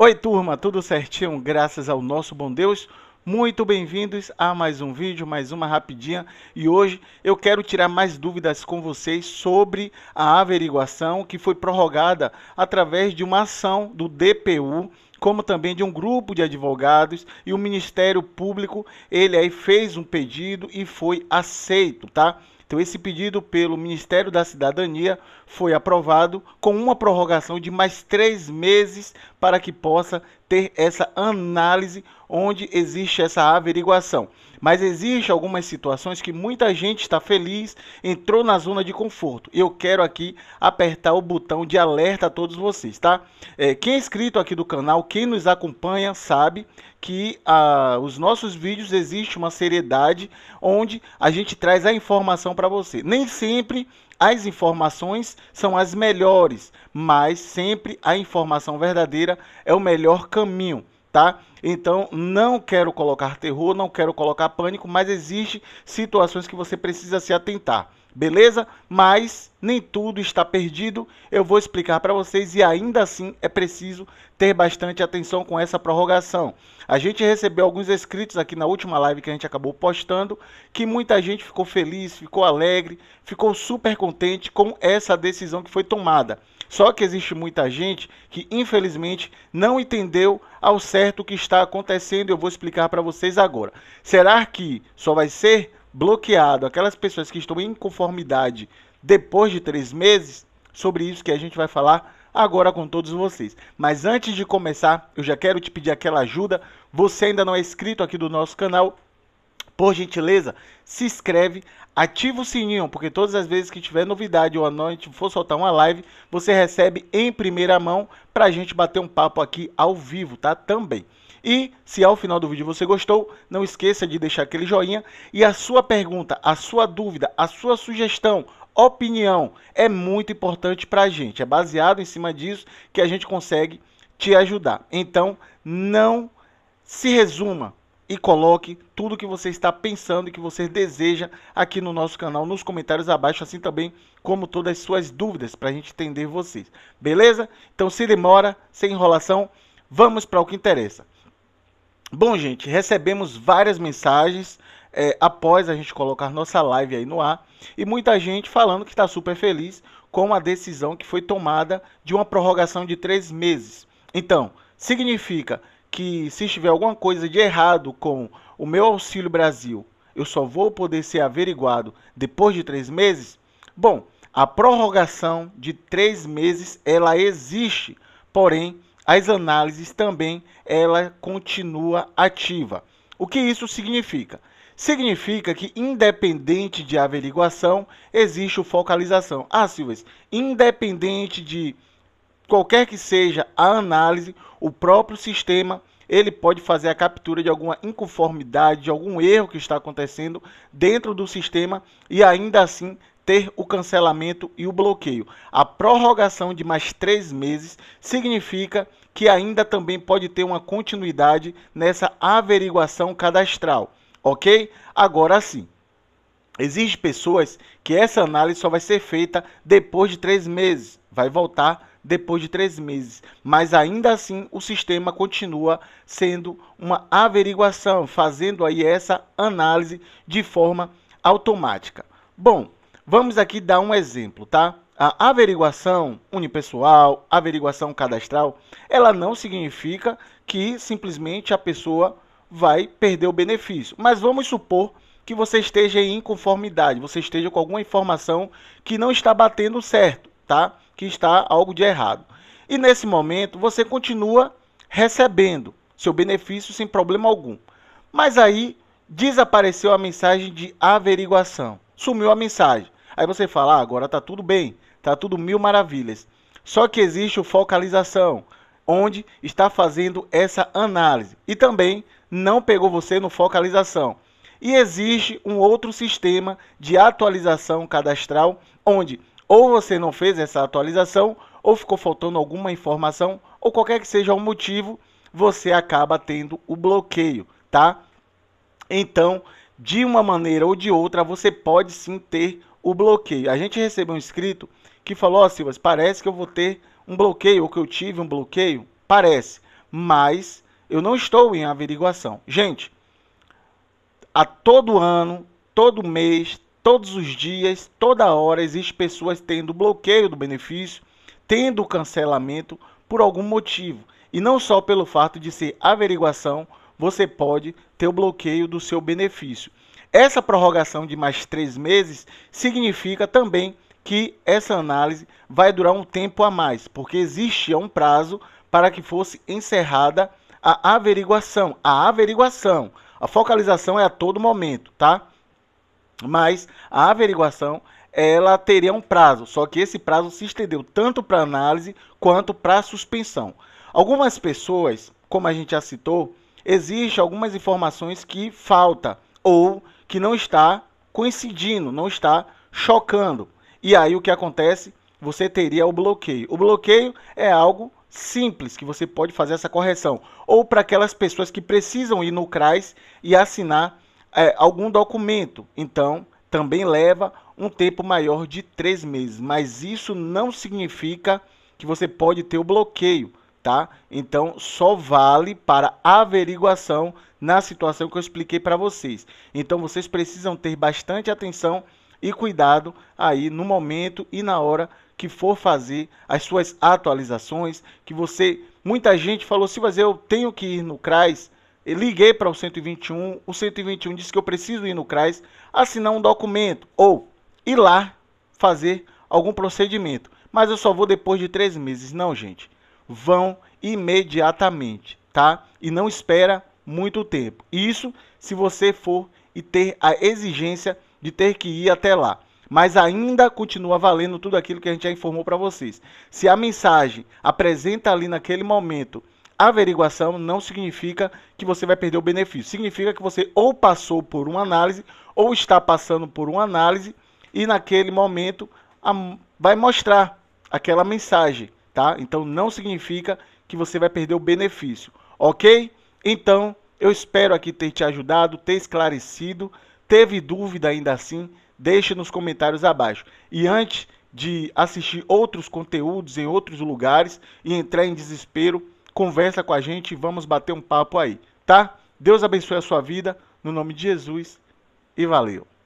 Oi, turma, tudo certinho? Graças ao nosso bom Deus. Muito bem-vindos a mais um vídeo, mais uma rapidinha. E hoje eu quero tirar mais dúvidas com vocês sobre a averiguação que foi prorrogada através de uma ação do DPU como também de um grupo de advogados e o Ministério Público, ele aí fez um pedido e foi aceito, tá? Então, esse pedido pelo Ministério da Cidadania foi aprovado com uma prorrogação de mais três meses para que possa ter essa análise onde existe essa averiguação. Mas existe algumas situações que muita gente está feliz, entrou na zona de conforto. Eu quero aqui apertar o botão de alerta a todos vocês, tá? É, quem é inscrito aqui do canal, quem nos acompanha, sabe que ah, os nossos vídeos existe uma seriedade onde a gente traz a informação para você. Nem sempre as informações são as melhores, mas sempre a informação verdadeira é o melhor caminho, tá? Então, não quero colocar terror, não quero colocar pânico, mas existe situações que você precisa se atentar beleza? Mas nem tudo está perdido, eu vou explicar para vocês e ainda assim é preciso ter bastante atenção com essa prorrogação. A gente recebeu alguns inscritos aqui na última live que a gente acabou postando, que muita gente ficou feliz, ficou alegre, ficou super contente com essa decisão que foi tomada. Só que existe muita gente que infelizmente não entendeu ao certo o que está acontecendo, eu vou explicar para vocês agora. Será que só vai ser bloqueado aquelas pessoas que estão em conformidade depois de três meses, sobre isso que a gente vai falar agora com todos vocês. Mas antes de começar, eu já quero te pedir aquela ajuda. Você ainda não é inscrito aqui do nosso canal? Por gentileza, se inscreve, ativa o sininho, porque todas as vezes que tiver novidade ou a noite for soltar uma live, você recebe em primeira mão para a gente bater um papo aqui ao vivo, tá? Também. E se ao final do vídeo você gostou, não esqueça de deixar aquele joinha e a sua pergunta, a sua dúvida, a sua sugestão, opinião é muito importante para a gente. É baseado em cima disso que a gente consegue te ajudar. Então, não se resuma e coloque tudo que você está pensando e que você deseja aqui no nosso canal, nos comentários abaixo, assim também como todas as suas dúvidas, para a gente entender vocês. Beleza? Então, se demora, sem enrolação, vamos para o que interessa. Bom, gente, recebemos várias mensagens é, após a gente colocar nossa live aí no ar e muita gente falando que está super feliz com a decisão que foi tomada de uma prorrogação de três meses. Então, significa que se tiver alguma coisa de errado com o meu Auxílio Brasil, eu só vou poder ser averiguado depois de três meses? Bom, a prorrogação de três meses ela existe, porém as análises também ela continua ativa. O que isso significa? Significa que, independente de averiguação, existe focalização. Ah, Silves, independente de qualquer que seja a análise, o próprio sistema ele pode fazer a captura de alguma inconformidade, de algum erro que está acontecendo dentro do sistema e ainda assim ter o cancelamento e o bloqueio. A prorrogação de mais três meses significa que ainda também pode ter uma continuidade nessa averiguação cadastral, ok? Agora sim. existe pessoas que essa análise só vai ser feita depois de três meses, vai voltar depois de três meses. Mas ainda assim, o sistema continua sendo uma averiguação, fazendo aí essa análise de forma automática. Bom, Vamos aqui dar um exemplo, tá? A averiguação unipessoal, averiguação cadastral, ela não significa que simplesmente a pessoa vai perder o benefício. Mas vamos supor que você esteja em inconformidade, você esteja com alguma informação que não está batendo certo, tá? Que está algo de errado. E nesse momento você continua recebendo seu benefício sem problema algum. Mas aí desapareceu a mensagem de averiguação, sumiu a mensagem. Aí você fala, ah, agora tá tudo bem, tá tudo mil maravilhas. Só que existe o focalização, onde está fazendo essa análise. E também não pegou você no focalização. E existe um outro sistema de atualização cadastral, onde ou você não fez essa atualização, ou ficou faltando alguma informação, ou qualquer que seja o motivo, você acaba tendo o bloqueio, tá? Então, de uma maneira ou de outra, você pode sim ter o bloqueio. A gente recebeu um inscrito que falou: oh, Silvas, parece que eu vou ter um bloqueio, ou que eu tive um bloqueio. Parece, mas eu não estou em averiguação. Gente, a todo ano, todo mês, todos os dias, toda hora, existem pessoas tendo bloqueio do benefício, tendo cancelamento por algum motivo. E não só pelo fato de ser averiguação, você pode ter o bloqueio do seu benefício. Essa prorrogação de mais três meses significa também que essa análise vai durar um tempo a mais, porque existia um prazo para que fosse encerrada a averiguação. A averiguação, a focalização é a todo momento, tá? Mas a averiguação ela teria um prazo, só que esse prazo se estendeu tanto para análise quanto para suspensão. Algumas pessoas, como a gente já citou, existe algumas informações que falta ou que não está coincidindo, não está chocando. E aí o que acontece? Você teria o bloqueio. O bloqueio é algo simples que você pode fazer essa correção. Ou para aquelas pessoas que precisam ir no CRAS e assinar é, algum documento. Então, também leva um tempo maior de três meses. Mas isso não significa que você pode ter o bloqueio tá? Então só vale para averiguação na situação que eu expliquei para vocês. Então vocês precisam ter bastante atenção e cuidado aí no momento e na hora que for fazer as suas atualizações, que você muita gente falou assim, eu tenho que ir no CRAS, eu liguei para o 121, o 121 disse que eu preciso ir no CRAS, assinar um documento ou ir lá fazer algum procedimento, mas eu só vou depois de três meses. Não, gente vão imediatamente, tá? E não espera muito tempo. Isso se você for e ter a exigência de ter que ir até lá. Mas ainda continua valendo tudo aquilo que a gente já informou para vocês. Se a mensagem apresenta ali naquele momento averiguação, não significa que você vai perder o benefício. Significa que você ou passou por uma análise ou está passando por uma análise e naquele momento vai mostrar aquela mensagem tá? Então não significa que você vai perder o benefício, ok? Então eu espero aqui ter te ajudado, ter esclarecido. Teve dúvida ainda assim? Deixe nos comentários abaixo. E antes de assistir outros conteúdos em outros lugares e entrar em desespero, conversa com a gente e vamos bater um papo aí, tá? Deus abençoe a sua vida, no nome de Jesus e valeu!